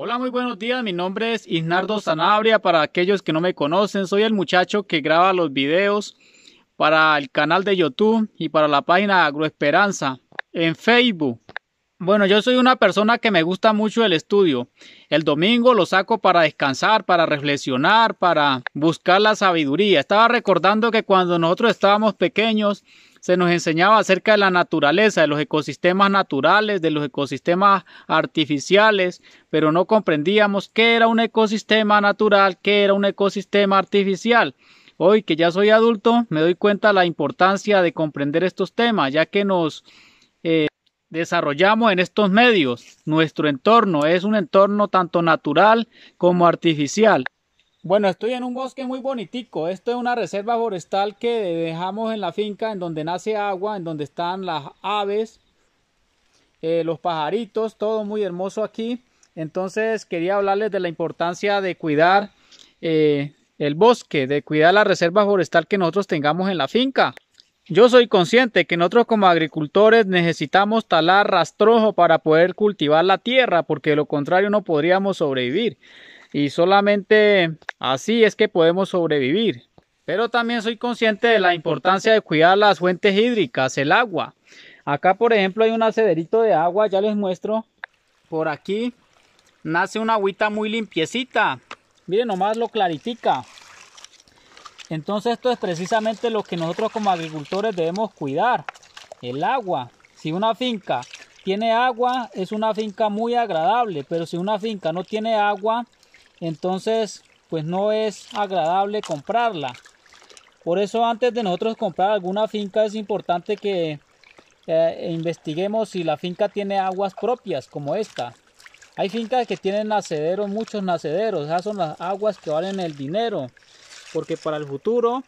Hola, muy buenos días. Mi nombre es Isnardo Sanabria. Para aquellos que no me conocen, soy el muchacho que graba los videos para el canal de YouTube y para la página Agroesperanza en Facebook. Bueno, yo soy una persona que me gusta mucho el estudio. El domingo lo saco para descansar, para reflexionar, para buscar la sabiduría. Estaba recordando que cuando nosotros estábamos pequeños, se nos enseñaba acerca de la naturaleza, de los ecosistemas naturales, de los ecosistemas artificiales, pero no comprendíamos qué era un ecosistema natural, qué era un ecosistema artificial. Hoy que ya soy adulto, me doy cuenta de la importancia de comprender estos temas, ya que nos eh, desarrollamos en estos medios. Nuestro entorno es un entorno tanto natural como artificial. Bueno, estoy en un bosque muy bonitico. Esto es una reserva forestal que dejamos en la finca, en donde nace agua, en donde están las aves, eh, los pajaritos, todo muy hermoso aquí. Entonces quería hablarles de la importancia de cuidar eh, el bosque, de cuidar la reserva forestal que nosotros tengamos en la finca. Yo soy consciente que nosotros como agricultores necesitamos talar rastrojo para poder cultivar la tierra, porque de lo contrario no podríamos sobrevivir y solamente así es que podemos sobrevivir. Pero también soy consciente de la importancia de cuidar las fuentes hídricas, el agua. Acá, por ejemplo, hay un acederito de agua, ya les muestro. Por aquí nace una agüita muy limpiecita. Miren nomás lo clarifica. Entonces esto es precisamente lo que nosotros como agricultores debemos cuidar, el agua. Si una finca tiene agua, es una finca muy agradable, pero si una finca no tiene agua, entonces, pues no es agradable comprarla. Por eso antes de nosotros comprar alguna finca es importante que eh, investiguemos si la finca tiene aguas propias como esta. Hay fincas que tienen nacederos, muchos nacederos. Esas son las aguas que valen el dinero. Porque para el futuro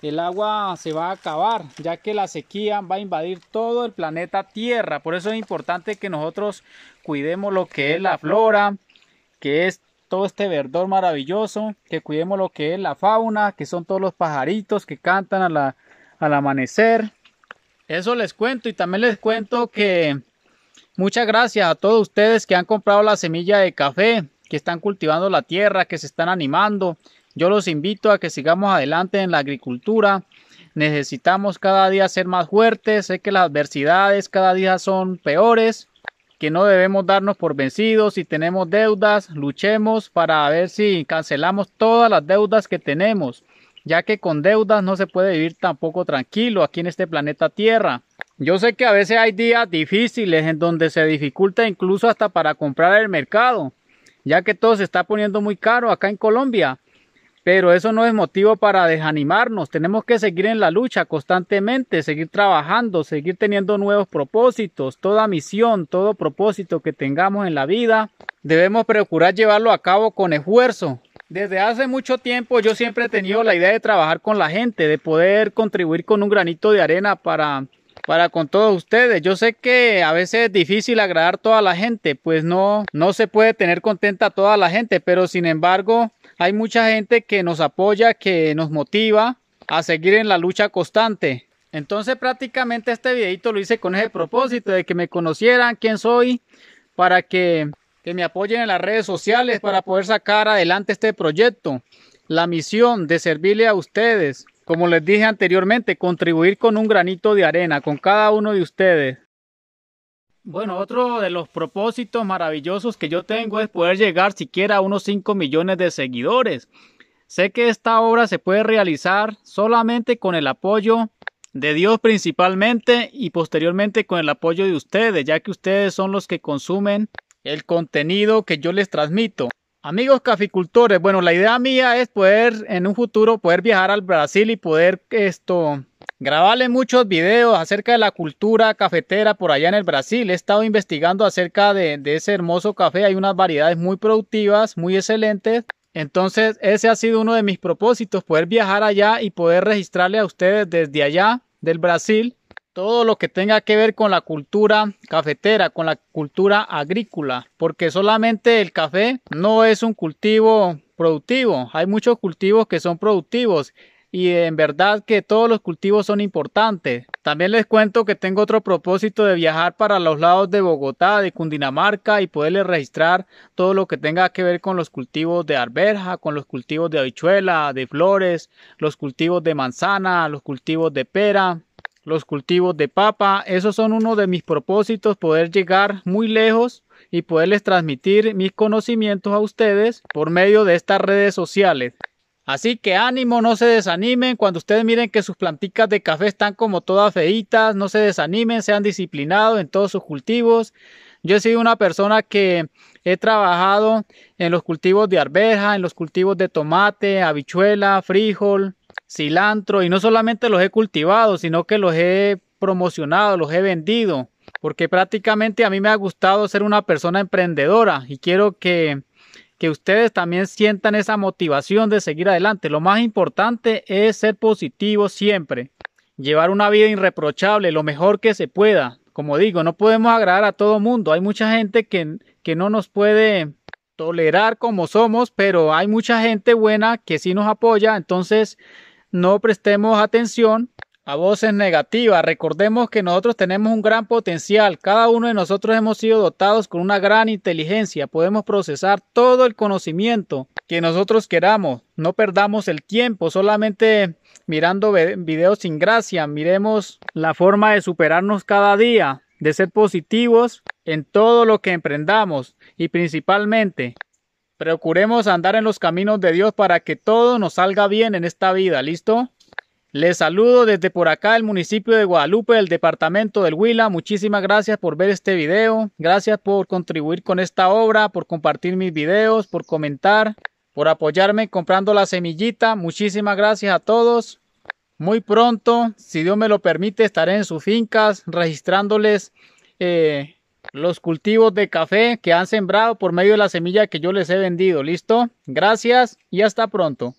el agua se va a acabar, ya que la sequía va a invadir todo el planeta Tierra. Por eso es importante que nosotros cuidemos lo que es la flora, que es todo este verdor maravilloso, que cuidemos lo que es la fauna, que son todos los pajaritos que cantan al amanecer. Eso les cuento y también les cuento que muchas gracias a todos ustedes que han comprado la semilla de café, que están cultivando la tierra, que se están animando. Yo los invito a que sigamos adelante en la agricultura. Necesitamos cada día ser más fuertes. Sé que las adversidades cada día son peores que no debemos darnos por vencidos. Si tenemos deudas, luchemos para ver si cancelamos todas las deudas que tenemos, ya que con deudas no se puede vivir tampoco tranquilo aquí en este planeta Tierra. Yo sé que a veces hay días difíciles en donde se dificulta incluso hasta para comprar el mercado, ya que todo se está poniendo muy caro acá en Colombia. Pero eso no es motivo para desanimarnos. Tenemos que seguir en la lucha constantemente, seguir trabajando, seguir teniendo nuevos propósitos. Toda misión, todo propósito que tengamos en la vida, debemos procurar llevarlo a cabo con esfuerzo. Desde hace mucho tiempo yo siempre he tenido la idea de trabajar con la gente, de poder contribuir con un granito de arena para para con todos ustedes. Yo sé que a veces es difícil agradar a toda la gente, pues no, no se puede tener contenta a toda la gente, pero sin embargo hay mucha gente que nos apoya, que nos motiva a seguir en la lucha constante. Entonces prácticamente este videito lo hice con ese propósito de que me conocieran quién soy, para que, que me apoyen en las redes sociales para poder sacar adelante este proyecto. La misión de servirle a ustedes como les dije anteriormente, contribuir con un granito de arena, con cada uno de ustedes. Bueno, otro de los propósitos maravillosos que yo tengo es poder llegar siquiera a unos 5 millones de seguidores. Sé que esta obra se puede realizar solamente con el apoyo de Dios principalmente y posteriormente con el apoyo de ustedes, ya que ustedes son los que consumen el contenido que yo les transmito. Amigos caficultores, bueno, la idea mía es poder en un futuro poder viajar al Brasil y poder esto grabarle muchos videos acerca de la cultura cafetera por allá en el Brasil. He estado investigando acerca de, de ese hermoso café. Hay unas variedades muy productivas, muy excelentes. Entonces, ese ha sido uno de mis propósitos, poder viajar allá y poder registrarle a ustedes desde allá del Brasil todo lo que tenga que ver con la cultura cafetera, con la cultura agrícola, porque solamente el café no es un cultivo productivo, hay muchos cultivos que son productivos y en verdad que todos los cultivos son importantes. También les cuento que tengo otro propósito de viajar para los lados de Bogotá, de Cundinamarca y poderles registrar todo lo que tenga que ver con los cultivos de arberja, con los cultivos de habichuela, de flores, los cultivos de manzana, los cultivos de pera, los cultivos de papa. Esos son uno de mis propósitos, poder llegar muy lejos y poderles transmitir mis conocimientos a ustedes por medio de estas redes sociales. Así que ánimo, no se desanimen. Cuando ustedes miren que sus plantitas de café están como todas feitas, no se desanimen, sean disciplinados en todos sus cultivos. Yo he sido una persona que he trabajado en los cultivos de arveja, en los cultivos de tomate, habichuela, frijol, cilantro y no solamente los he cultivado, sino que los he promocionado, los he vendido, porque prácticamente a mí me ha gustado ser una persona emprendedora y quiero que, que ustedes también sientan esa motivación de seguir adelante. Lo más importante es ser positivo siempre, llevar una vida irreprochable, lo mejor que se pueda. Como digo, no podemos agradar a todo mundo. Hay mucha gente que, que no nos puede tolerar como somos, pero hay mucha gente buena que sí nos apoya. Entonces, no prestemos atención a voces negativas. Recordemos que nosotros tenemos un gran potencial. Cada uno de nosotros hemos sido dotados con una gran inteligencia. Podemos procesar todo el conocimiento que nosotros queramos. No perdamos el tiempo solamente mirando videos sin gracia. Miremos la forma de superarnos cada día, de ser positivos en todo lo que emprendamos y principalmente Procuremos andar en los caminos de Dios para que todo nos salga bien en esta vida, ¿listo? Les saludo desde por acá el municipio de Guadalupe, el departamento del Huila. Muchísimas gracias por ver este video. Gracias por contribuir con esta obra, por compartir mis videos, por comentar, por apoyarme comprando la semillita. Muchísimas gracias a todos. Muy pronto, si Dios me lo permite, estaré en sus fincas registrándoles eh, los cultivos de café que han sembrado por medio de la semilla que yo les he vendido. ¿Listo? Gracias y hasta pronto.